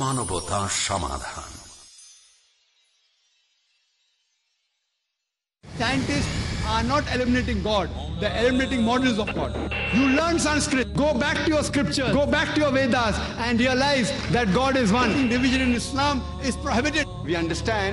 মানবতা সমাধান Scientists are not eliminating God, they're eliminating models of God. You learn Sanskrit, go back to your scriptures, go back to your Vedas, and realize that God is one. Division in Islam is prohibited. We understand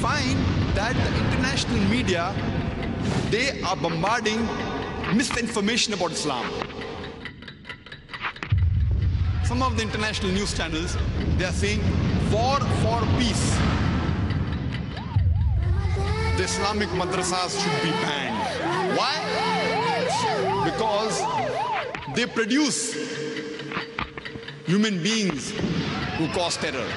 find that the international media, they are bombarding misinformation about Islam. Some of the international news channels, they are saying war for peace. The Islamic madrasas should be banned. Why? Because they produce human beings who cause terror.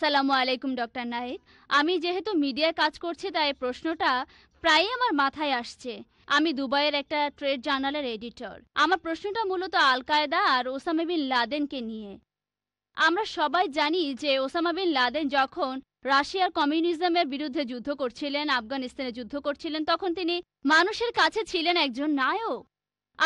আসসালামু আলাইকুম doctor Nahid আমি যেহেতু মিডিয়ায় কাজ করছি তাই প্রশ্নটা প্রায় আমার মাথায় আসছে আমি দুবাইয়ের একটা ট্রেড জার্নালের এডিটর আমার প্রশ্নটা মূলত আল কায়দা আর ওসামা বিন লাদেনকে নিয়ে আমরা সবাই জানি যে ওসামা বিন লাদেন যখন রাশিয়ার কমিউনিজমের বিরুদ্ধে যুদ্ধ করছিলেন আফগানিস্তানে যুদ্ধ করছিলেন তখন তিনি মানুষের কাছে ছিলেন একজন নায়ক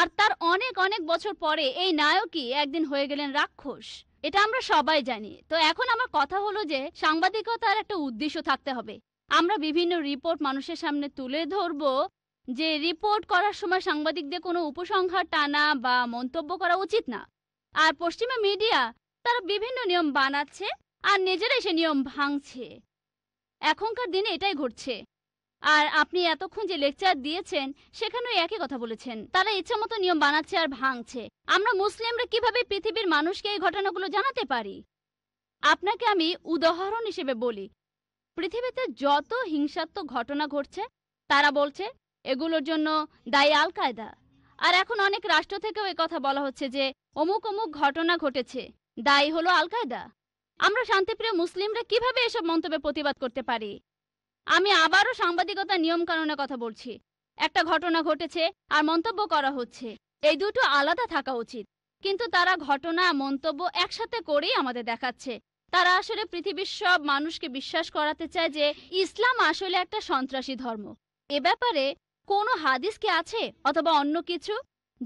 আর তার অনেক অনেক বছর পরে এই নায়কই একদিন হয়ে গেলেন রাক্ষস এটা আমরা সবাই জানি তো এখন আমার কথা হলো যে সাংবাদিকতার একটা উদ্দেশ্য থাকতে হবে আমরা বিভিন্ন রিপোর্ট মানুষের সামনে তুলে ধরব যে রিপোর্ট করার সময় সাংবাদিকদের কোনো উপসংহার টানা বা মন্তব্য করা উচিত না আর পশ্চিমা মিডিয়া তারা বিভিন্ন নিয়ম বানাচ্ছে আর নিজেরাই সে নিয়ম ভাঙছে এখনকার দিনে এটাই ঘটছে আর আপনি এতক্ষণ যে লেকচার দিয়েছেন সেখানেও একই কথা বলেছেন তারা ইচ্ছা মতো নিয়ম বানাচ্ছে আর ভাঙছে আমরা মুসলিমরা কিভাবে পৃথিবীর মানুষকে এই ঘটনাগুলো জানাতে পারি আপনাকে আমি উদাহরণ হিসেবে বলি পৃথিবীতে যত হিংসাত্মক ঘটনা ঘটছে তারা বলছে এগুলোর জন্য দায়ী আল কায়দা আর এখন অনেক রাষ্ট্র থেকেও কথা বলা হচ্ছে যে অমুক অমুক ঘটনা ঘটেছে দায়ী হলো আল কায়দা আমরা শান্তিপ্রিয় মুসলিমরা কিভাবে এসব মন্তব্যে প্রতিবাদ করতে পারি আমি আবারও সাংবাদিকতা কানুনের কথা বলছি একটা ঘটনা ঘটেছে আর মন্তব্য করা হচ্ছে এই দুটো আলাদা থাকা উচিত কিন্তু তারা ঘটনা মন্তব্য একসাথে করেই আমাদের দেখাচ্ছে তারা আসলে পৃথিবীর সব মানুষকে বিশ্বাস করাতে চায় যে ইসলাম আসলে একটা সন্ত্রাসী ধর্ম এ ব্যাপারে কোনো হাদিস কি আছে অথবা অন্য কিছু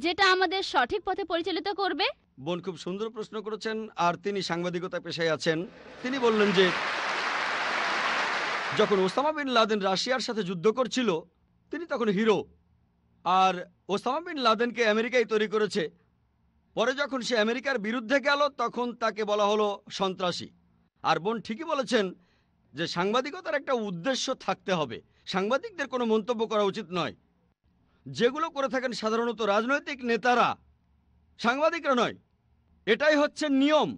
যেটা আমাদের সঠিক পথে পরিচালিত করবে বোন খুব সুন্দর প্রশ্ন করেছেন আর তিনি সাংবাদিকতা পেশায় আছেন তিনি বললেন যে যখন ওসামা বিন লাদেন রাশিয়ার সাথে যুদ্ধ করছিল তিনি তখন হিরো আর ওসামা বিন লাদেনকে আমেরিকাই তৈরি করেছে পরে যখন সে আমেরিকার বিরুদ্ধে গেল তখন তাকে বলা হলো সন্ত্রাসী আর বোন ঠিকই বলেছেন যে সাংবাদিকতার একটা উদ্দেশ্য থাকতে হবে সাংবাদিকদের কোনো মন্তব্য করা উচিত নয় যেগুলো করে থাকেন সাধারণত রাজনৈতিক নেতারা সাংবাদিকরা নয় এটাই হচ্ছে নিয়ম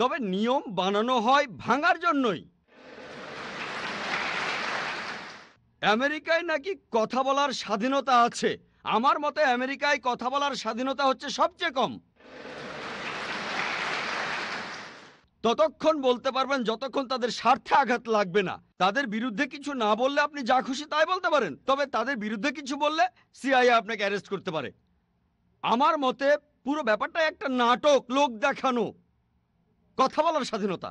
তবে নিয়ম বানানো হয় ভাঙার জন্যই আমেরিকায় নাকি কথা বলার স্বাধীনতা আছে আমার মতে আমেরিকায় কথা বলার স্বাধীনতা হচ্ছে সবচেয়ে কম ততক্ষণ বলতে পারবেন যতক্ষণ তাদের স্বার্থে আঘাত লাগবে না তাদের বিরুদ্ধে কিছু না বললে আপনি যা খুশি তাই বলতে পারেন তবে তাদের বিরুদ্ধে কিছু বললে সিআইএ আপনাকে অ্যারেস্ট করতে পারে আমার মতে পুরো ব্যাপারটা একটা নাটক লোক দেখানো কথা বলার স্বাধীনতা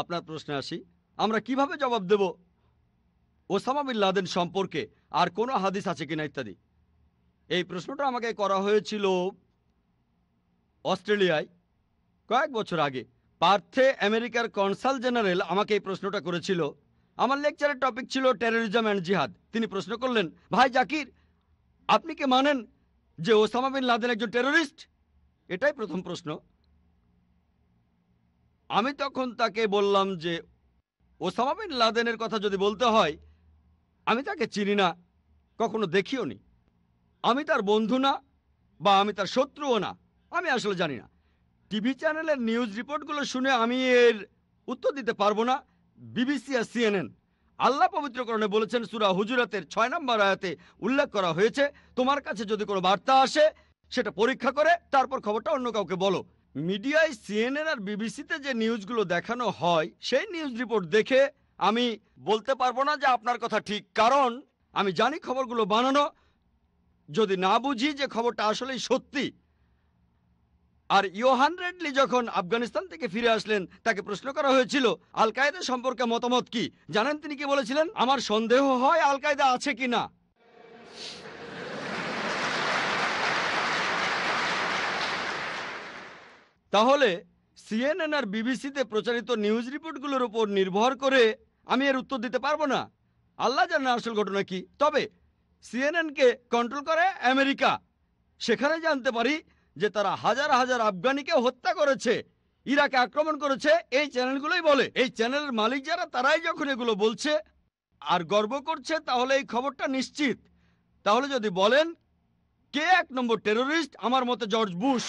আপনার প্রশ্নে আসি আমরা কিভাবে জবাব দেব ওসামা বিল্লাদেন লাদেন সম্পর্কে আর কোনো হাদিস আছে কিনা ইত্যাদি এই প্রশ্নটা আমাকে করা হয়েছিল অস্ট্রেলিয়ায় কয়েক বছর আগে পার্থে আমেরিকার কনসাল জেনারেল আমাকে এই প্রশ্নটা করেছিল আমার লেকচারের টপিক ছিল টেরোরিজম অ্যান্ড জিহাদ তিনি প্রশ্ন করলেন ভাই জাকির আপনি কি মানেন যে ওসামা বিন লাদেন একজন টেরোরিস্ট এটাই প্রথম প্রশ্ন আমি তখন তাকে বললাম যে ওসামা বিন লাদেনের কথা যদি বলতে হয় আমি তাকে চিনি না কখনো দেখিও নি আমি তার বন্ধু না বা আমি তার শত্রুও না আমি আসলে জানি না টিভি চ্যানেলের নিউজ রিপোর্টগুলো শুনে আমি এর উত্তর দিতে পারবো না বিবিসি আর সিএনএন আল্লাহ পবিত্রকরণে বলেছেন সুরা হুজুরাতের ছয় নম্বর আয়াতে উল্লেখ করা হয়েছে তোমার কাছে যদি কোনো বার্তা আসে সেটা পরীক্ষা করে তারপর খবরটা অন্য কাউকে বলো মিডিয়ায় সিএনএন আর বিবিসিতে যে নিউজগুলো দেখানো হয় সেই নিউজ রিপোর্ট দেখে আমি বলতে পারবো না যে আপনার কথা ঠিক কারণ আমি জানি খবরগুলো বানানো যদি না বুঝি যে খবরটা আসলেই সত্যি আর ইয়োহান রেডলি যখন আফগানিস্তান থেকে ফিরে আসলেন তাকে প্রশ্ন করা হয়েছিল আল কায়দা সম্পর্কে মতামত কি জানেন তিনি কি বলেছিলেন আমার সন্দেহ হয় আল কায়দা আছে কি না তাহলে সিএনএন আর বিবিসিতে প্রচারিত নিউজ রিপোর্টগুলোর উপর নির্ভর করে আমি এর উত্তর দিতে পারবো না আল্লাহ জানে আসল ঘটনা কি তবে সিএনএনকে কন্ট্রোল করে আমেরিকা সেখানে জানতে পারি যে তারা হাজার হাজার আফগানিকে হত্যা করেছে ইরাকে আক্রমণ করেছে এই চ্যানেলগুলোই বলে এই চ্যানেলের মালিক যারা তারাই যখন এগুলো বলছে আর গর্ব করছে তাহলে এই খবরটা নিশ্চিত তাহলে যদি বলেন কে এক নম্বর টেরোরিস্ট আমার মতে জর্জ বুশ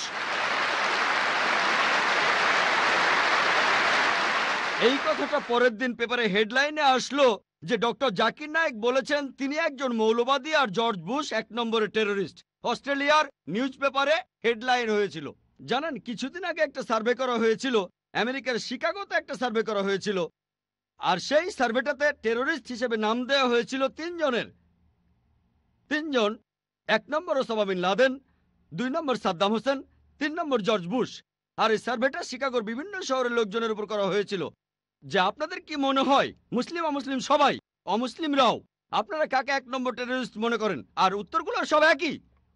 এই কথাটা পরের দিন পেপারে হেডলাইনে আসলো যে ডক্টর জাকির নায়েক বলেছেন তিনি একজন মৌলবাদী আর জর্জ বুশ এক নম্বরে টেরোরিস্ট অস্ট্রেলিয়ার নিউজ পেপারে হেডলাইন হয়েছিল জানান কিছুদিন আগে একটা সার্ভে করা হয়েছিল আমেরিকার শিকাগোতে একটা সার্ভে করা হয়েছিল আর সেই সার্ভেটাতে টেরোরিস্ট হিসেবে নাম দেওয়া হয়েছিল তিনজনের তিনজন এক নম্বর ওসামা বিন লাদেন দুই নম্বর সাদ্দাম হোসেন তিন নম্বর জর্জ বুশ আর এই সার্ভেটা শিকাগোর বিভিন্ন শহরের লোকজনের উপর করা হয়েছিল যে আপনাদের কি মনে হয় মুসলিম অমুসলিম সবাই অমুসলিমরাও আপনারা কাকে এক নম্বর টেরিস্ট মনে করেন আর উত্তরগুলো সব একই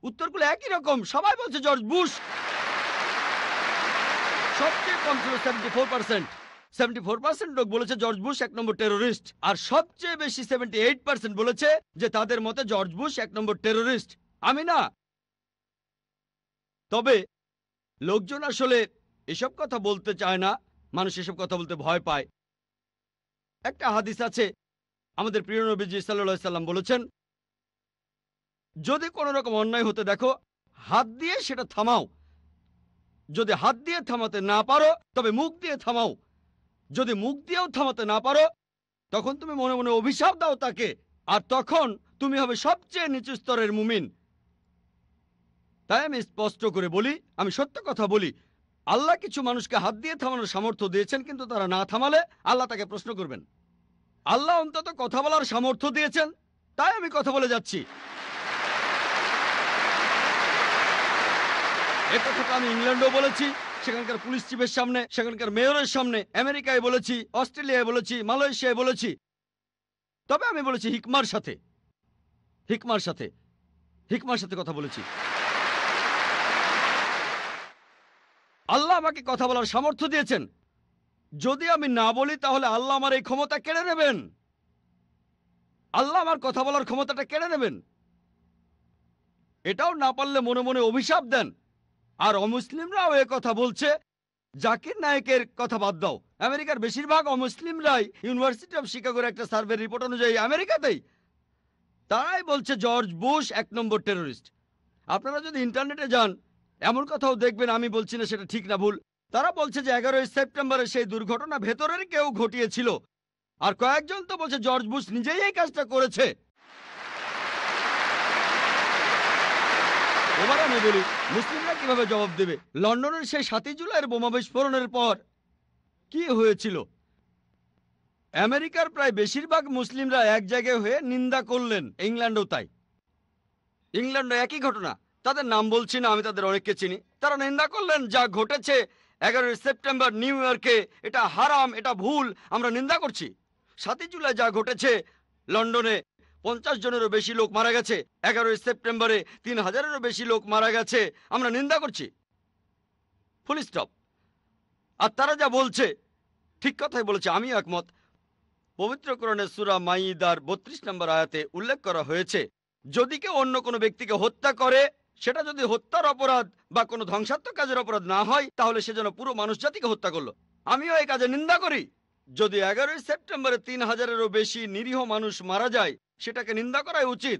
উত্তরগুলো একই রকম সবাই বলছে জর্জ বুশ সবচেয়ে সেভেন্টি ফোর পার্সেন্ট লোক বলেছে জর্জ বুশ এক নম্বর আর সবচেয়ে বেশি সেভেন্টি এইট পার্সেন্ট বলেছে যে তাদের মতে জর্জ বুশ এক নম্বর আমি না তবে লোকজন আসলে এসব কথা বলতে চায় না মানুষ এসব কথা বলতে ভয় পায় একটা হাদিস আছে আমাদের প্রিয় নবীজি সাল্লা সাল্লাম বলেছেন যদি কোনো রকম অন্যায় হতে দেখো হাত দিয়ে সেটা থামাও যদি হাত দিয়ে থামাতে না পারো তবে মুখ দিয়ে থামাও যদি মুখ দিয়েও থামাতে না পারো তখন তুমি মনে মনে অভিশাপ দাও তাকে আর তখন তুমি হবে সবচেয়ে নিচু স্তরের মুমিন তাই আমি স্পষ্ট করে বলি আমি সত্য কথা বলি আল্লাহ কিছু মানুষকে হাত দিয়ে থামানোর সামর্থ্য দিয়েছেন কিন্তু তারা না থামালে আল্লাহ তাকে প্রশ্ন করবেন আল্লাহ অন্তত কথা বলার সামর্থ্য দিয়েছেন তাই আমি কথা বলে যাচ্ছি এ কথাটা আমি ইংল্যান্ডও বলেছি সেখানকার পুলিশ চিফের সামনে সেখানকার মেয়রের সামনে আমেরিকায় বলেছি অস্ট্রেলিয়ায় বলেছি মালয়েশিয়ায় বলেছি তবে আমি বলেছি হিকমার সাথে হিকমার সাথে হিকমার সাথে কথা বলেছি আল্লাহ আমাকে কথা বলার সামর্থ্য দিয়েছেন যদি আমি না বলি তাহলে আল্লাহ আমার এই ক্ষমতা কেড়ে নেবেন আল্লাহ আমার কথা বলার ক্ষমতাটা কেড়ে নেবেন এটাও না পারলে মনে মনে অভিশাপ দেন আর অমুসলিমরাও এ কথা বলছে জাকির নায়কের কথা বাদ দাও আমেরিকার বেশিরভাগ অমুসলিমরাই ইউনিভার্সিটি অফ শিকাগোর একটা সার্ভে রিপোর্ট অনুযায়ী আমেরিকাতেই তারাই বলছে জর্জ বুশ এক নম্বর টেরোরিস্ট আপনারা যদি ইন্টারনেটে যান এমন কথাও দেখবেন আমি বলছি না সেটা ঠিক না ভুল তারা বলছে যে এগারোই সেপ্টেম্বরে সেই দুর্ঘটনা ভেতরের কেউ ঘটিয়েছিল আর কয়েকজন তো বলছে জর্জ বুশ নিজেই এই কাজটা করেছে এবার আমি বলি মুসলিমরা কিভাবে জবাব দেবে লন্ডনের সেই সাতই জুলাইয়ের বোমা বিস্ফোরণের পর কি হয়েছিল আমেরিকার প্রায় বেশিরভাগ মুসলিমরা এক জায়গায় হয়ে নিন্দা করলেন ইংল্যান্ডও তাই ইংল্যান্ডও একই ঘটনা তাদের নাম বলছি না আমি তাদের অনেককে চিনি তারা নিন্দা করলেন যা ঘটেছে এগারোই সেপ্টেম্বর নিউ ইয়র্কে এটা হারাম এটা ভুল আমরা নিন্দা করছি সাতই জুলাই যা ঘটেছে লন্ডনে পঞ্চাশ জনেরও বেশি লোক মারা গেছে এগারোই সেপ্টেম্বরে তিন হাজারেরও বেশি লোক মারা গেছে আমরা নিন্দা করছি ফুল স্টপ আর তারা যা বলছে ঠিক কথাই বলেছে আমি একমত পবিত্রকরণের সুরা মাইদার বত্রিশ নম্বর আয়াতে উল্লেখ করা হয়েছে যদি কেউ অন্য কোনো ব্যক্তিকে হত্যা করে সেটা যদি হত্যার অপরাধ বা কোনো ধ্বংসাত্মক কাজের অপরাধ না হয় তাহলে সে যেন পুরো মানুষ জাতিকে হত্যা করলো আমিও এই কাজে নিন্দা করি যদি এগারোই সেপ্টেম্বরে তিন হাজারেরও বেশি নিরীহ মানুষ মারা যায় সেটাকে নিন্দা করাই উচিত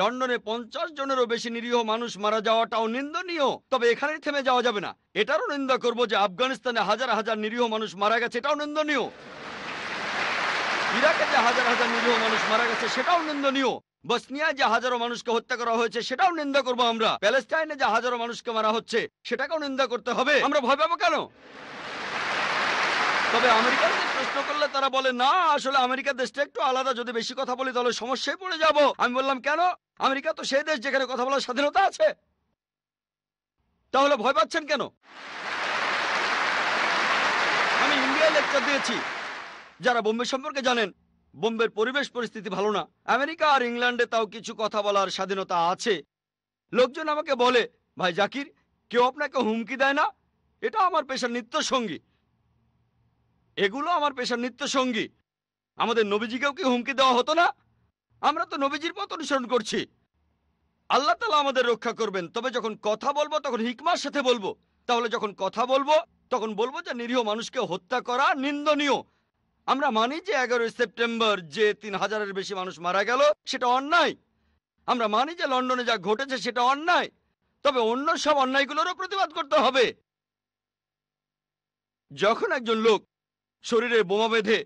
লন্ডনে পঞ্চাশ জনেরও বেশি নিরীহ মানুষ মারা যাওয়াটাও নিন্দনীয় তবে এখানেই থেমে যাওয়া যাবে না এটারও নিন্দা করব যে আফগানিস্তানে হাজার হাজার নিরীহ মানুষ মারা গেছে এটাও নিন্দনীয় ইরাকে যে হাজার হাজার নিরীহ মানুষ মারা গেছে সেটাও নিন্দনীয় বসনিয়া যে হাজারো মানুষকে হত্যা করা হয়েছে সেটাও নিন্দা করব আমরা প্যালেস্টাইনে যে হাজারো মানুষকে মারা হচ্ছে সেটাকেও নিন্দা করতে হবে আমরা ভয় পাবো কেন তবে আমেরিকানদের প্রশ্ন করলে তারা বলে না আসলে আমেরিকা দেশটা একটু আলাদা যদি বেশি কথা বলি তাহলে সমস্যায় পড়ে যাব আমি বললাম কেন আমেরিকা তো সেই দেশ যেখানে কথা বলার স্বাধীনতা আছে তাহলে ভয় পাচ্ছেন কেন আমি ইন্ডিয়া লেকচার দিয়েছি যারা বোম্বে সম্পর্কে জানেন বোম্বের পরিবেশ পরিস্থিতি ভালো না আমেরিকা আর ইংল্যান্ডে তাও কিছু কথা বলার স্বাধীনতা আছে লোকজন আমাকে বলে ভাই জাকির কেউ আপনাকে হুমকি দেয় না এটা আমার পেশার নিত্য সঙ্গী এগুলো আমার পেশার নিত্য সঙ্গী আমাদের নবীজিকেও কি হুমকি দেওয়া হতো না আমরা তো নবীজির পথ অনুসরণ করছি আল্লাহ তালা আমাদের রক্ষা করবেন তবে যখন কথা বলবো তখন হিকমার সাথে বলবো তাহলে যখন কথা বলবো তখন বলবো যে নিরীহ মানুষকে হত্যা করা নিন্দনীয় আমরা মানি যে এগারোই সেপ্টেম্বর যে তিন হাজারের বেশি মানুষ মারা গেল সেটা অন্যায় আমরা মানি যে লন্ডনে যা ঘটেছে সেটা অন্যায় তবে অন্য সব অন্যায়গুলোরও প্রতিবাদ করতে হবে যখন একজন লোক শরীরে বোমা বেঁধে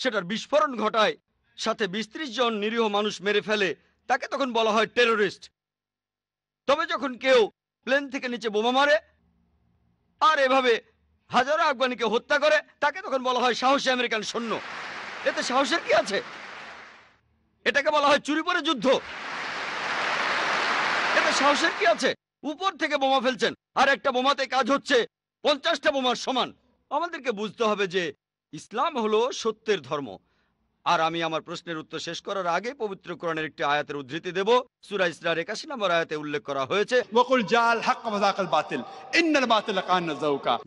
সেটার বিস্ফোরণ ঘটায় সাথে বিশ জন নিরীহ মানুষ মেরে ফেলে তাকে তখন বলা হয় টেরোরিস্ট তবে যখন কেউ প্লেন থেকে নিচে বোমা মারে আর এভাবে হাজারো আফগানিকে হত্যা করে তাকে তখন বলা হয় সাহসী আমেরিকান সৈন্য এতে সাহসের কি আছে এটাকে বলা হয় চুরি পরে যুদ্ধ এতে সাহসের কি আছে উপর থেকে বোমা ফেলছেন আর একটা বোমাতে কাজ হচ্ছে পঞ্চাশটা বোমার সমান আমাদেরকে বুঝতে হবে যে ইসলাম হলো সত্যের ধর্ম আর আমি আমার প্রশ্নের উত্তর শেষ করার আগে পবিত্র কোরআনের একটি আয়াতের উদ্ধৃতি দেব সুরা ইসরার একাশি নম্বর আয়াতে উল্লেখ করা হয়েছে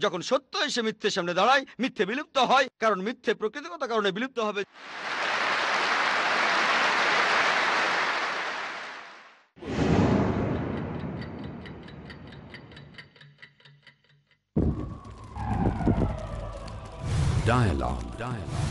যখন সত্য এসে মিথ্যের সামনে দাঁড়ায় মিথ্যে বিলুপ্ত হয় কারণ মিথ্যে প্রকৃতিগত কারণে বিলুপ্ত হবে Dialogue. Dialogue.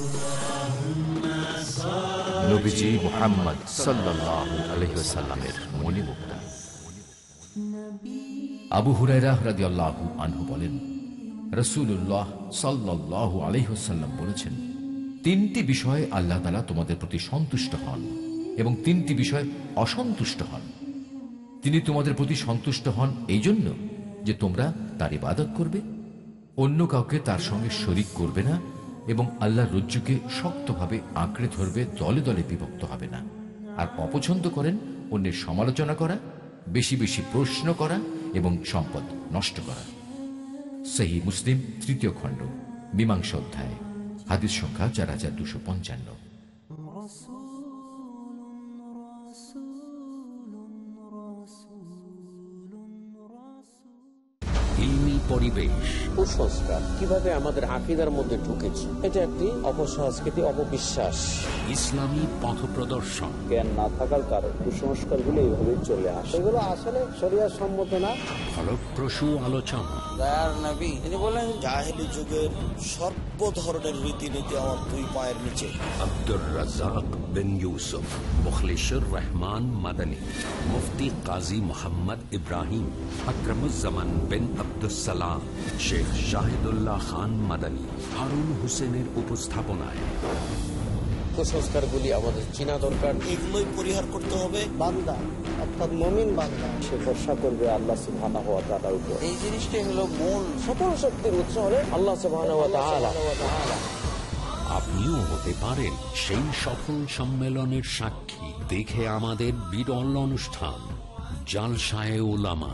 আবু হুরাইরা হ্রাদি আনহু বলেন রসুল্লাহ সাল্লাহ আলহিহসাল্লাম বলেছেন তিনটি বিষয়ে আল্লাহ তালা তোমাদের প্রতি সন্তুষ্ট হন এবং তিনটি বিষয়ে অসন্তুষ্ট হন তিনি তোমাদের প্রতি সন্তুষ্ট হন এই জন্য যে তোমরা তার ইবাদত করবে অন্য কাউকে তার সঙ্গে শরিক করবে না এবং আল্লাহ রজ্জুকে শক্তভাবে আঁকড়ে ধরবে দলে দলে বিভক্ত হবে না আর অপছন্দ করেন অন্যের সমালোচনা করা বেশি বেশি প্রশ্ন করা এবং সম্পদ নষ্ট করা সেই মুসলিম তৃতীয় খণ্ড মীমাংসা অধ্যায় হাদিস সংখ্যা চার হাজার দুশো পঞ্চান্ন পরিবেশ কুসংস্কার কিভাবে আমাদের আকিদার মধ্যে ঢুকেছে এটা একটি অপসংস্কৃতি অপবিশ্বাস ইসলামী পথ প্রদর্শন জ্ঞান না থাকার কারণ কুসংস্কার গুলো এইভাবে চলে আসে এগুলো আসলে শরীর সম্মত না ফলপ্রসূ আলোচনা বলেন জাহেলি যুগের সর্ব ধরনের রীতিনীতি দুই পায়ের নিচে আব্দুর রাজাক বিন ইউসুফ মুখলিশুর রহমান মাদানী মুফতি কাজী মোহাম্মদ ইব্রাহিম আক্রমুজ্জামান বিন আব্দুল আল্লাহ শেখ শাহিদুল্লাহ খান মাদানী হারুন হোসেনের উপস্থাপনায় কুসংস্কারগুলি আমাদের চেনা দরকার পরিহার করতে হবে বান্দা অর্থাৎ বান্দা সে করবে আল্লাহ হওয়া এই আপনিও হতে পারেন সেই সফল সম্মেলনের সাক্ষী দেখে আমাদের বিরল অনুষ্ঠান জালসায় ওলামা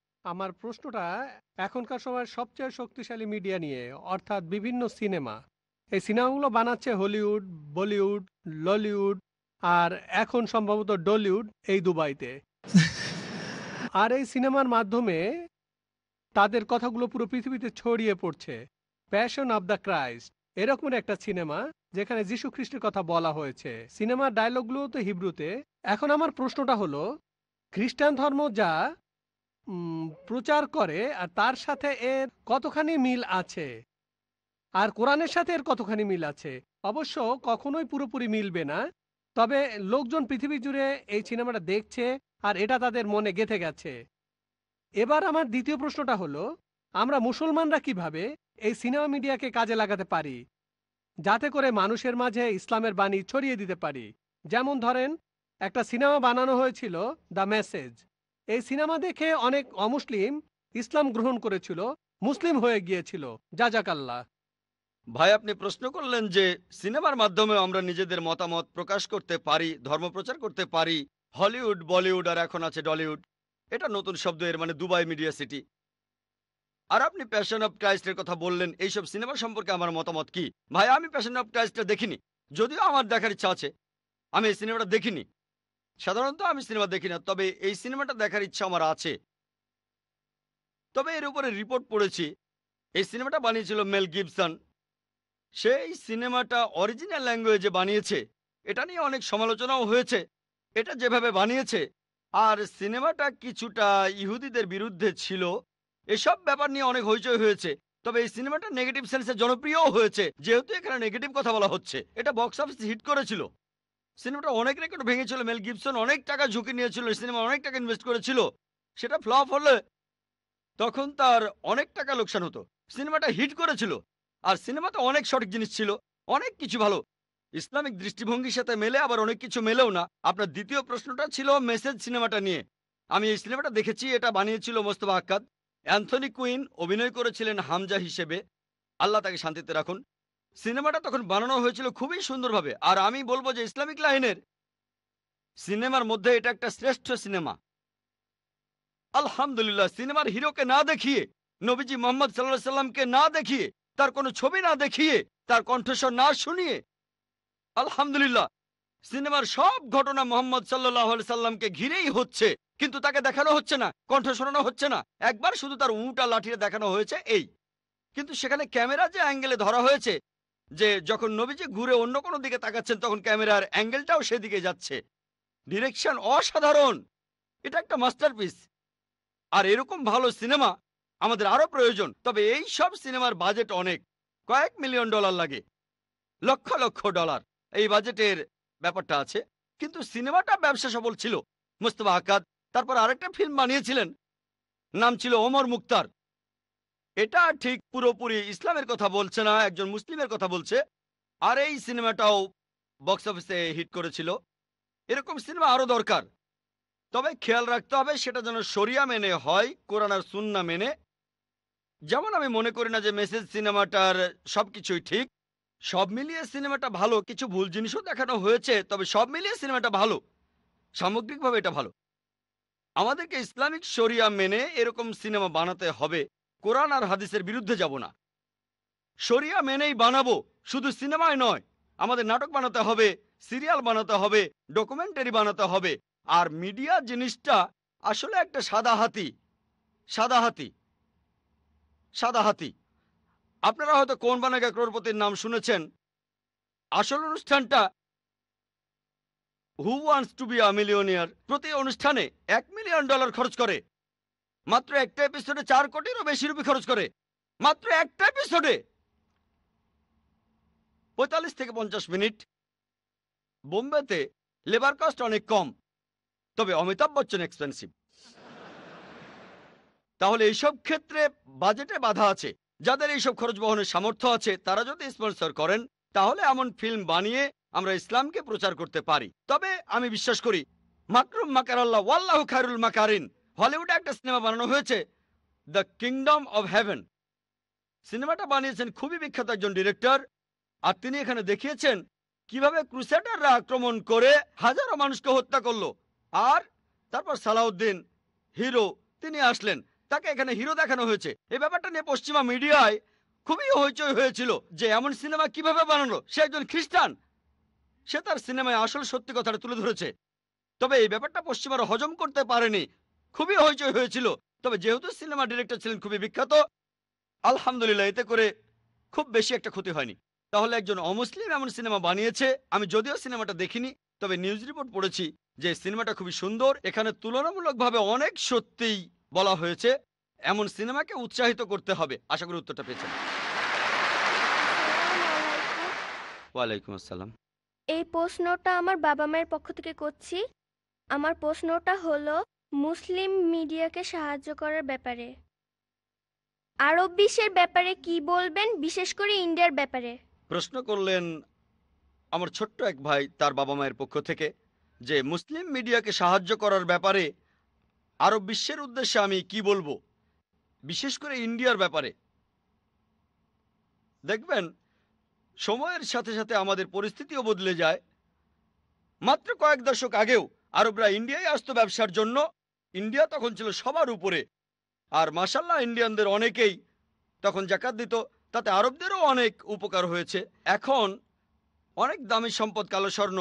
আমার প্রশ্নটা এখনকার সময়ের সবচেয়ে শক্তিশালী মিডিয়া নিয়ে অর্থাৎ বিভিন্ন সিনেমা এই সিনেমাগুলো বানাচ্ছে হলিউড বলিউড ললিউড আর এখন সম্ভবত ডলিউড এই দুবাইতে আর এই সিনেমার মাধ্যমে তাদের কথাগুলো পুরো পৃথিবীতে ছড়িয়ে পড়ছে প্যাশন অব দ্য ক্রাইস্ট এরকম একটা সিনেমা যেখানে যীশু খ্রিস্টের কথা বলা হয়েছে সিনেমার ডায়লগগুলো তো হিব্রুতে এখন আমার প্রশ্নটা হলো খ্রিস্টান ধর্ম যা প্রচার করে আর তার সাথে এর কতখানি মিল আছে আর কোরআনের সাথে এর কতখানি মিল আছে অবশ্য কখনোই পুরোপুরি মিলবে না তবে লোকজন পৃথিবী জুড়ে এই সিনেমাটা দেখছে আর এটা তাদের মনে গেঁথে গেছে এবার আমার দ্বিতীয় প্রশ্নটা হলো আমরা মুসলমানরা কিভাবে এই সিনেমা মিডিয়াকে কাজে লাগাতে পারি যাতে করে মানুষের মাঝে ইসলামের বাণী ছড়িয়ে দিতে পারি যেমন ধরেন একটা সিনেমা বানানো হয়েছিল দ্য মেসেজ এই সিনেমা দেখে অনেক অমুসলিম ইসলাম গ্রহণ করেছিল মুসলিম হয়ে গিয়েছিল যাজাকাল্লা ভাই আপনি প্রশ্ন করলেন যে সিনেমার মাধ্যমে আমরা নিজেদের মতামত প্রকাশ করতে পারি ধর্ম প্রচার করতে পারি হলিউড বলিউড আর এখন আছে ডলিউড এটা নতুন শব্দ এর মানে দুবাই মিডিয়া সিটি আর আপনি প্যাশন অফ ক্রাইস্টের কথা বললেন এইসব সিনেমা সম্পর্কে আমার মতামত কি ভাই আমি প্যাশন অফ ক্রাইস্টটা দেখিনি যদিও আমার দেখার ইচ্ছা আছে আমি এই সিনেমাটা দেখিনি সাধারণত আমি সিনেমা দেখি না তবে এই সিনেমাটা দেখার ইচ্ছা আমার আছে তবে এর উপরে রিপোর্ট পড়েছি এই সিনেমাটা বানিয়েছিল মেল গিবসন সেই সিনেমাটা অরিজিনাল ল্যাঙ্গুয়েজে বানিয়েছে এটা নিয়ে অনেক সমালোচনাও হয়েছে এটা যেভাবে বানিয়েছে আর সিনেমাটা কিছুটা ইহুদিদের বিরুদ্ধে ছিল এসব ব্যাপার নিয়ে অনেক হইচই হয়েছে তবে এই সিনেমাটা নেগেটিভ সেন্সে জনপ্রিয়ও হয়েছে যেহেতু এখানে নেগেটিভ কথা বলা হচ্ছে এটা বক্স অফিস হিট করেছিল সিনেমাটা অনেক রেকর্ড ভেঙেছিল মেল গিপসন অনেক টাকা ঝুঁকি নিয়েছিল সিনেমা অনেক টাকা ইনভেস্ট করেছিল সেটা ফ্লপ হলে তখন তার অনেক টাকা লোকসান হতো সিনেমাটা হিট করেছিল আর সিনেমাতে অনেক সঠিক জিনিস ছিল অনেক কিছু ভালো ইসলামিক দৃষ্টিভঙ্গির সাথে মেলে আবার অনেক কিছু মেলেও না আপনার দ্বিতীয় প্রশ্নটা ছিল মেসেজ সিনেমাটা নিয়ে আমি এই সিনেমাটা দেখেছি এটা বানিয়েছিল মোস্তফা আক্কাদ অ্যান্থনি কুইন অভিনয় করেছিলেন হামজা হিসেবে আল্লাহ তাকে শান্তিতে রাখুন সিনেমাটা তখন বানানো হয়েছিল খুবই সুন্দরভাবে আর আমি বলবো যে ইসলামিক লাইনের সিনেমার মধ্যে এটা একটা শ্রেষ্ঠ সিনেমা আলহামদুলিল্লাহ সিনেমার হিরোকে না দেখিয়ে নবীজি মোহাম্মদ সাল্লা সাল্লামকে না দেখিয়ে তার কোনো ছবি না দেখিয়ে তার কণ্ঠস্বর না শুনিয়ে আলহামদুলিল্লাহ সিনেমার সব ঘটনা মোহাম্মদ সাল্লাহ সাল্লামকে ঘিরেই হচ্ছে কিন্তু তাকে দেখানো হচ্ছে না কণ্ঠ শোনানো হচ্ছে না একবার শুধু তার উঁটা লাঠিয়ে দেখানো হয়েছে এই কিন্তু সেখানে ক্যামেরা যে অ্যাঙ্গেলে ধরা হয়েছে যে যখন নবীজি ঘুরে অন্য কোনো দিকে তাকাচ্ছেন তখন ক্যামেরার অ্যাঙ্গেলটাও সেদিকে যাচ্ছে ডিরেকশন অসাধারণ এটা একটা মাস্টারপিস আর এরকম ভালো সিনেমা আমাদের আরও প্রয়োজন তবে এই সব সিনেমার বাজেট অনেক কয়েক মিলিয়ন ডলার লাগে লক্ষ লক্ষ ডলার এই বাজেটের ব্যাপারটা আছে কিন্তু সিনেমাটা ব্যবসা সফল ছিল মুস্তফা আকাদ তারপর আরেকটা ফিল্ম বানিয়েছিলেন নাম ছিল ওমর মুক্তার এটা ঠিক পুরোপুরি ইসলামের কথা বলছে না একজন মুসলিমের কথা বলছে আর এই সিনেমাটাও বক্স অফিসে হিট করেছিল এরকম সিনেমা আরও দরকার তবে খেয়াল রাখতে হবে সেটা যেন সরিয়া মেনে হয় কোরআন আর সুন্না মেনে যেমন আমি মনে করি না যে মেসেজ সিনেমাটার সব কিছুই ঠিক সব মিলিয়ে সিনেমাটা ভালো কিছু ভুল জিনিসও দেখানো হয়েছে তবে সব মিলিয়ে সিনেমাটা ভালো সামগ্রিকভাবে এটা ভালো আমাদেরকে ইসলামিক শরিয়া মেনে এরকম সিনেমা বানাতে হবে কোরআন আর হাদিসের বিরুদ্ধে যাব না সরিয়া মেনেই বানাবো শুধু সিনেমায় নয় আমাদের নাটক বানাতে হবে সিরিয়াল বানাতে হবে ডকুমেন্টারি বানাতে হবে আর মিডিয়া জিনিসটা আসলে একটা সাদা হাতি সাদা হাতি সাদা হাতি আপনারা হয়তো কোন বানাগা ক্রোরপতির নাম শুনেছেন আসল অনুষ্ঠানটা who wants to be a millionaire প্রতি অনুষ্ঠানে এক মিলিয়ন ডলার খরচ করে মাত্র একটা এপিসোডে চার কোটিরও বেশি রুপি খরচ করে মাত্র একটা এপিসোডে পঁয়তাল্লিশ থেকে পঞ্চাশ মিনিট বোম্বেতে লেবার কস্ট অনেক কম তবে অমিতাভ বচ্চন এক্সপেন্সিভ তাহলে এইসব ক্ষেত্রে বাজেটে বাধা আছে যাদের এইসব খরচ বহনের সামর্থ্য আছে তারা যদি স্পন্সর করেন তাহলে এমন ফিল্ম বানিয়ে আমরা ইসলামকে প্রচার করতে পারি তবে আমি বিশ্বাস করি মাকরুম মাকার আল্লাহ ওয়াল্লাহ খায়রুল মাকারিন হলিউডে একটা সিনেমা বানানো হয়েছে দ্য কিংডম অব হ্যাভেন সিনেমাটা বানিয়েছেন খুবই বিখ্যাত একজন ডিরেক্টর আর তিনি এখানে দেখিয়েছেন কিভাবে ক্রুসেডাররা আক্রমণ করে হাজারো মানুষকে হত্যা করলো আর তারপর সালাউদ্দিন হিরো তিনি আসলেন তাকে এখানে হিরো দেখানো হয়েছে এই ব্যাপারটা নিয়ে পশ্চিমা মিডিয়ায় খুবই হইচই হয়েছিল যে এমন সিনেমা কিভাবে বানানো সে একজন খ্রিস্টান সে তার সিনেমায় আসল সত্যি কথাটা তুলে ধরেছে তবে এই ব্যাপারটা পশ্চিমারা হজম করতে পারেনি খুবই হইচই হয়েছিল তবে যেহেতু সিনেমা ডিরেক্টর ছিলেন খুবই বিখ্যাত আলহামদুলিল্লাহ এতে করে খুব বেশি একটা ক্ষতি হয়নি তাহলে একজন অমুসলিম এমন সিনেমা বানিয়েছে আমি যদিও সিনেমাটা দেখিনি তবে নিউজ রিপোর্ট পড়েছি যে সিনেমাটা খুবই সুন্দর এখানে তুলনামূলকভাবে অনেক সত্যিই বলা হয়েছে এমন সিনেমাকে উৎসাহিত করতে হবে আশা করি উত্তরটা পেয়েছেন ওয়ালাইকুম আসসালাম এই প্রশ্নটা আমার বাবা মায়ের পক্ষ থেকে করছি আমার প্রশ্নটা হলো মুসলিম মিডিয়াকে সাহায্য করার ব্যাপারে আরব বিশ্বের ব্যাপারে কি বলবেন বিশেষ করে ইন্ডিয়ার ব্যাপারে প্রশ্ন করলেন আমার ছোট্ট এক ভাই তার বাবা মায়ের পক্ষ থেকে যে মুসলিম মিডিয়াকে সাহায্য করার ব্যাপারে আরব বিশ্বের উদ্দেশ্যে আমি কি বলবো বিশেষ করে ইন্ডিয়ার ব্যাপারে দেখবেন সময়ের সাথে সাথে আমাদের পরিস্থিতিও বদলে যায় মাত্র কয়েক দশক আগেও আরবরা ইন্ডিয়ায় আসতো ব্যবসার জন্য ইন্ডিয়া তখন ছিল সবার উপরে আর মাসাল্লাহ ইন্ডিয়ানদের অনেকেই তখন জাকাত দিত তাতে আরবদেরও অনেক উপকার হয়েছে এখন অনেক দামি সম্পদ কালো স্বর্ণ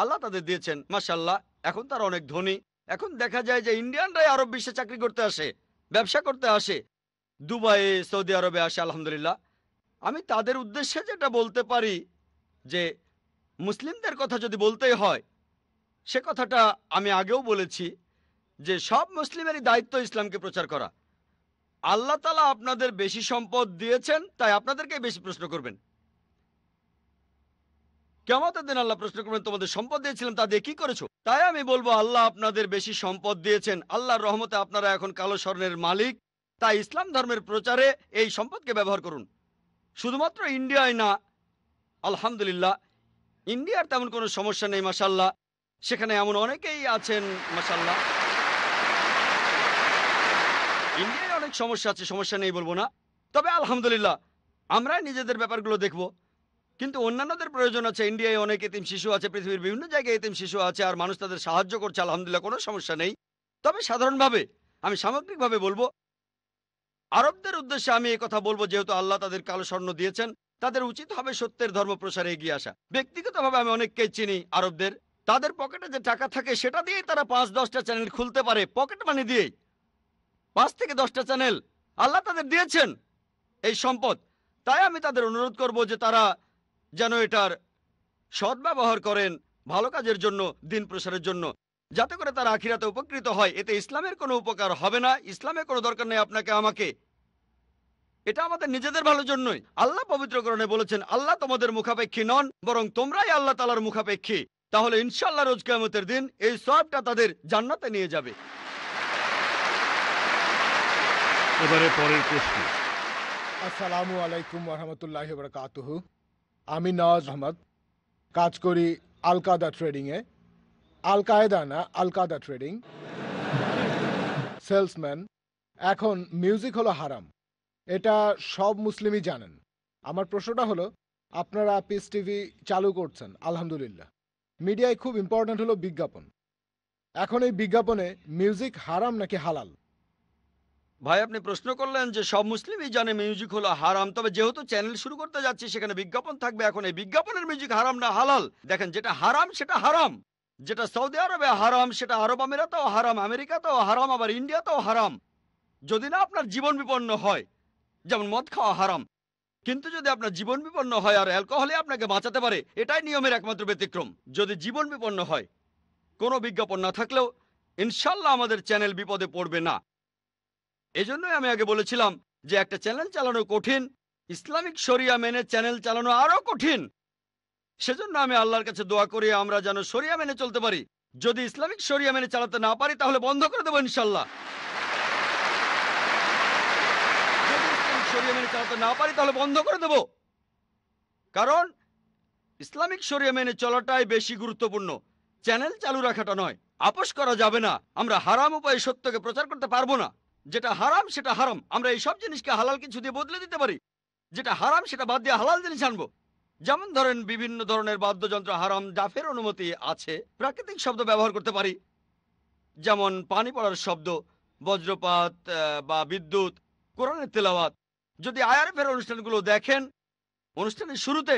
আল্লাহ তাদের দিয়েছেন মাসাল্লাহ এখন তার অনেক ধনী এখন দেখা যায় যে ইন্ডিয়ানরাই আরব বিশ্বে চাকরি করতে আসে ব্যবসা করতে আসে দুবাইয়ে সৌদি আরবে আসে আলহামদুলিল্লাহ আমি তাদের উদ্দেশ্যে যেটা বলতে পারি যে মুসলিমদের কথা যদি বলতেই হয় সে কথাটা আমি আগেও বলেছি যে সব মুসলিমেরই দায়িত্ব ইসলামকে প্রচার করা আল্লাহ তালা আপনাদের বেশি সম্পদ দিয়েছেন তাই আপনাদেরকে বেশি প্রশ্ন করবেন কেমন দিন আল্লাহ প্রশ্ন করবেন তোমাদের সম্পদ দিয়েছিলাম তা দিয়ে কি করেছো তাই আমি বলবো আল্লাহ আপনাদের বেশি সম্পদ দিয়েছেন আল্লাহর রহমতে আপনারা এখন কালো স্বর্ণের মালিক তাই ইসলাম ধর্মের প্রচারে এই সম্পদকে ব্যবহার করুন শুধুমাত্র ইন্ডিয়ায় না আলহামদুলিল্লাহ ইন্ডিয়ার তেমন কোনো সমস্যা নেই মাসাল্লাহ সেখানে এমন অনেকেই আছেন মাসাল্লাহ ইন্ডিয়ায় অনেক সমস্যা আছে সমস্যা নেই বলবো না তবে আলহামদুলিল্লাহ আমরা নিজেদের ব্যাপারগুলো দেখব কিন্তু অন্যান্যদের প্রয়োজন আছে ইন্ডিয়ায় অনেক এতিম শিশু আছে পৃথিবীর বিভিন্ন জায়গায় এতিম শিশু আছে আর মানুষ তাদের সাহায্য করছে আলহামদুলিল্লাহ কোনো সমস্যা নেই তবে সাধারণভাবে আমি সামগ্রিকভাবে বলবো আরবদের উদ্দেশ্যে আমি এ কথা বলবো যেহেতু আল্লাহ তাদের কালো স্বর্ণ দিয়েছেন তাদের উচিত হবে সত্যের ধর্ম প্রসারে এগিয়ে আসা ব্যক্তিগতভাবে আমি অনেককে চিনি আরবদের তাদের পকেটে যে টাকা থাকে সেটা দিয়েই তারা পাঁচ দশটা চ্যানেল খুলতে পারে পকেট মানি দিয়েই পাঁচ থেকে দশটা চ্যানেল আল্লাহ তাদের দিয়েছেন এই সম্পদ তাই আমি তাদের অনুরোধ করব যে তারা যেন এটার সদ্ব্যবহার করেন ভালো কাজের জন্য দিন প্রসারের জন্য যাতে করে তারা আখিরাতে উপকৃত হয় এতে ইসলামের কোনো উপকার হবে না ইসলামের কোনো দরকার নেই আপনাকে আমাকে এটা আমাদের নিজেদের ভালোর জন্যই আল্লাহ পবিত্রকরণে বলেছেন আল্লাহ তোমাদের মুখাপেক্ষী নন বরং তোমরাই আল্লাহ তালার মুখাপেক্ষী তাহলে ইনশাল্লাহ রোজ কেমতের দিন এই সবটা তাদের জান্নাতে নিয়ে যাবে এবারে পরের প্রশ্ন আসসালামু আলাইকুম রহমতুল্লাহ বরকাতহ আমি নওয়াজ আহমদ কাজ করি আলকাদা ট্রেডিং ট্রেডিংয়ে আল না আলকাদা ট্রেডিং সেলসম্যান এখন মিউজিক হলো হারাম এটা সব মুসলিমই জানেন আমার প্রশ্নটা হলো আপনারা পিস টিভি চালু করছেন আলহামদুলিল্লাহ মিডিয়ায় খুব ইম্পর্ট্যান্ট হলো বিজ্ঞাপন এখন এই বিজ্ঞাপনে মিউজিক হারাম নাকি হালাল ভাই আপনি প্রশ্ন করলেন যে সব মুসলিমই জানে মিউজিক হলো হারাম তবে যেহেতু চ্যানেল শুরু করতে যাচ্ছি সেখানে বিজ্ঞাপন থাকবে এখন এই বিজ্ঞাপনের মিউজিক হারাম না হালাল দেখেন যেটা হারাম সেটা হারাম যেটা সৌদি আরবে হারাম সেটা আরব আমিরাতেও হারাম আমেরিকাতেও হারাম আবার ইন্ডিয়াতেও হারাম যদি না আপনার জীবন বিপন্ন হয় যেমন মদ খাওয়া হারাম কিন্তু যদি আপনার জীবন বিপন্ন হয় আর অ্যালকোহলে আপনাকে বাঁচাতে পারে এটাই নিয়মের একমাত্র ব্যতিক্রম যদি জীবন বিপন্ন হয় কোনো বিজ্ঞাপন না থাকলেও ইনশাল্লাহ আমাদের চ্যানেল বিপদে পড়বে না এজন্যই আমি আগে বলেছিলাম যে একটা চ্যানেল চালানো কঠিন ইসলামিক শরিয়া মেনে চ্যানেল চালানো আরও কঠিন সেজন্য আমি আল্লাহর কাছে দোয়া করি আমরা যেন শরিয়া মেনে চলতে পারি যদি ইসলামিক শরিয়া মেনে চালাতে না পারি তাহলে বন্ধ করে দেবো ইনশাল্লাহ শরিয়া মেনে চালাতে না পারি তাহলে বন্ধ করে দেবো কারণ ইসলামিক শরিয়া মেনে চলাটাই বেশি গুরুত্বপূর্ণ চ্যানেল চালু রাখাটা নয় আপোষ করা যাবে না আমরা হারাম উপায়ে সত্যকে প্রচার করতে পারবো না যেটা হারাম সেটা হারাম আমরা এই সব জিনিসকে হালাল কিছু দিয়ে বদলে দিতে পারি যেটা হারাম সেটা বাদ দিয়ে হালাল জিনিস আনবো যেমন ধরেন বিভিন্ন ধরনের বাদ্যযন্ত্র হারাম জাফের অনুমতি আছে প্রাকৃতিক শব্দ ব্যবহার করতে পারি যেমন পানি পড়ার শব্দ বজ্রপাত বা বিদ্যুৎ কোরআনের তেলাওয়াত যদি আয়ারফের অনুষ্ঠানগুলো দেখেন অনুষ্ঠানের শুরুতে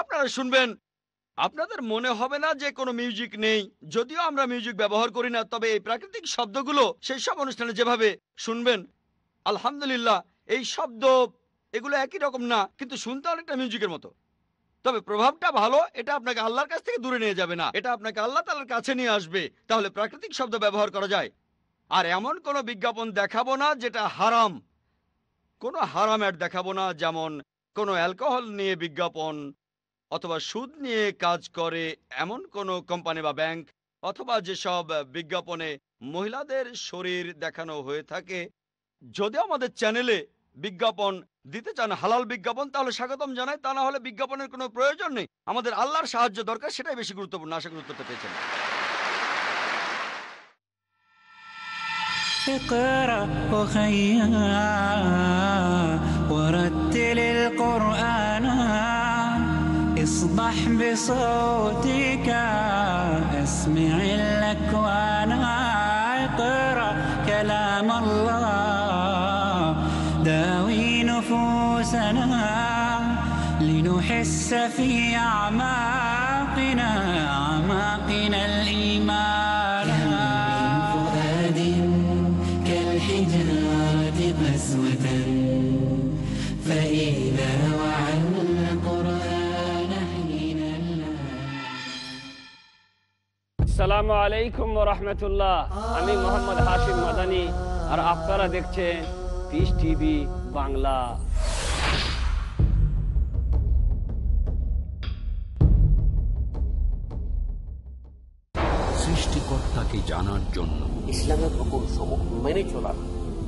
আপনারা শুনবেন আপনাদের মনে হবে না যে কোনো মিউজিক নেই যদিও আমরা মিউজিক ব্যবহার করি না তবে এই প্রাকৃতিক শব্দগুলো সেই সব অনুষ্ঠানে যেভাবে শুনবেন আলহামদুলিল্লাহ এই শব্দ এগুলো একই রকম না কিন্তু শুনতে অনেকটা মিউজিকের মতো তবে প্রভাবটা ভালো এটা আপনাকে আল্লাহর কাছ থেকে দূরে নিয়ে যাবে না এটা আপনাকে আল্লাহ তালার কাছে নিয়ে আসবে তাহলে প্রাকৃতিক শব্দ ব্যবহার করা যায় আর এমন কোন বিজ্ঞাপন দেখাবো না যেটা হারাম কোনো হারাম অ্যাড দেখাবো না যেমন কোনো অ্যালকোহল নিয়ে বিজ্ঞাপন অথবা সুদ নিয়ে কাজ করে এমন কোনো কোম্পানি বা ব্যাংক অথবা যেসব বিজ্ঞাপনে মহিলাদের শরীর দেখানো হয়ে থাকে যদি আমাদের চ্যানেলে বিজ্ঞাপন দিতে চান হালাল বিজ্ঞাপন তাহলে স্বাগতম জানাই তা না হলে বিজ্ঞাপনের কোনো প্রয়োজন নেই আমাদের আল্লাহর সাহায্য দরকার সেটাই বেশি গুরুত্বপূর্ণ আশা গুরুত্বটা পেয়েছেন اقرأ وخيها ورتل القرآن اصبح بصوتك اسمع الاكوان اقرا كلام الله داوي نفوسنا لنحس في اعمالنا আসসালামু আলাইকুম রহমতুল্লাহ আমি মোহাম্মদ হাশিম মাদানি আর আপনারা দেখছেন পিস টিভি বাংলা সৃষ্টিকর্তাকে জানার জন্য ইসলামের উপর সমূহ মেনে চলার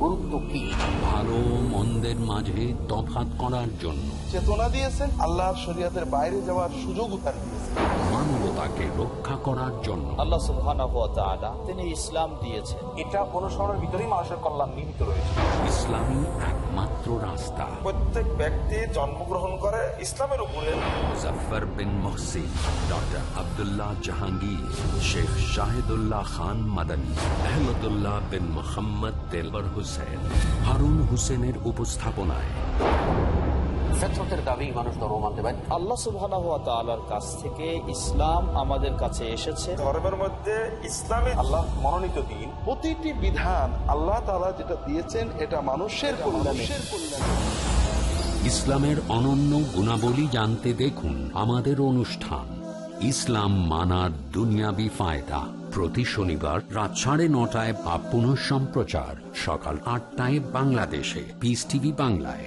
গুরুত্ব কি ভালো মন্দের মাঝে তফাত করার জন্য চেতনা দিয়েছেন আল্লাহ শরিয়াতের বাইরে যাওয়ার সুযোগ উতার দিয়েছেন তাকে রক্ষা করার জন্য আল্লাহ সুবহানাহু ওয়া তাআলা তিনি ইসলাম দিয়েছেন এটা অনুসরণের ভিতরেই মানুষের কল্যাণ নিহিত রয়েছে ইসলামই একমাত্র রাস্তা প্রত্যেক ব্যক্তি জন্মগ্রহণ করে ইসলামের উপরে মুজাফফর বিন মুহসিন ডক্টর আব্দুল্লাহ জাহাঙ্গীর শেখ শাহিদুল্লাহ খান মাদানী আহমদুল্লাহ বিন মোহাম্মদ তেলবর হোসেন হারুন হোসেনের উপস্থাপনায় শ্রেষ্ঠত্বের দাবি মানুষ ধর্ম মানতে পারে আল্লাহ সুবাহ কাছ থেকে ইসলাম আমাদের কাছে এসেছে ধর্মের মধ্যে ইসলামে আল্লাহ মনোনীত দিন প্রতিটি বিধান আল্লাহ তালা যেটা দিয়েছেন এটা মানুষের কল্যাণে ইসলামের অনন্য গুণাবলী জানতে দেখুন আমাদের অনুষ্ঠান ইসলাম মানা দুনিয়াবি ফায়দা প্রতি শনিবার রাত সাড়ে নটায় বা পুনঃ সম্প্রচার সকাল আটটায় বাংলাদেশে পিস টিভি বাংলায়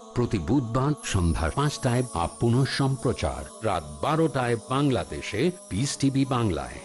প্রতি বুধবার সন্ধ্যার পাঁচটায় আপ পুনঃ সম্প্রচার রাত বারোটায় বাংলাদেশে বিস টিভি বাংলায়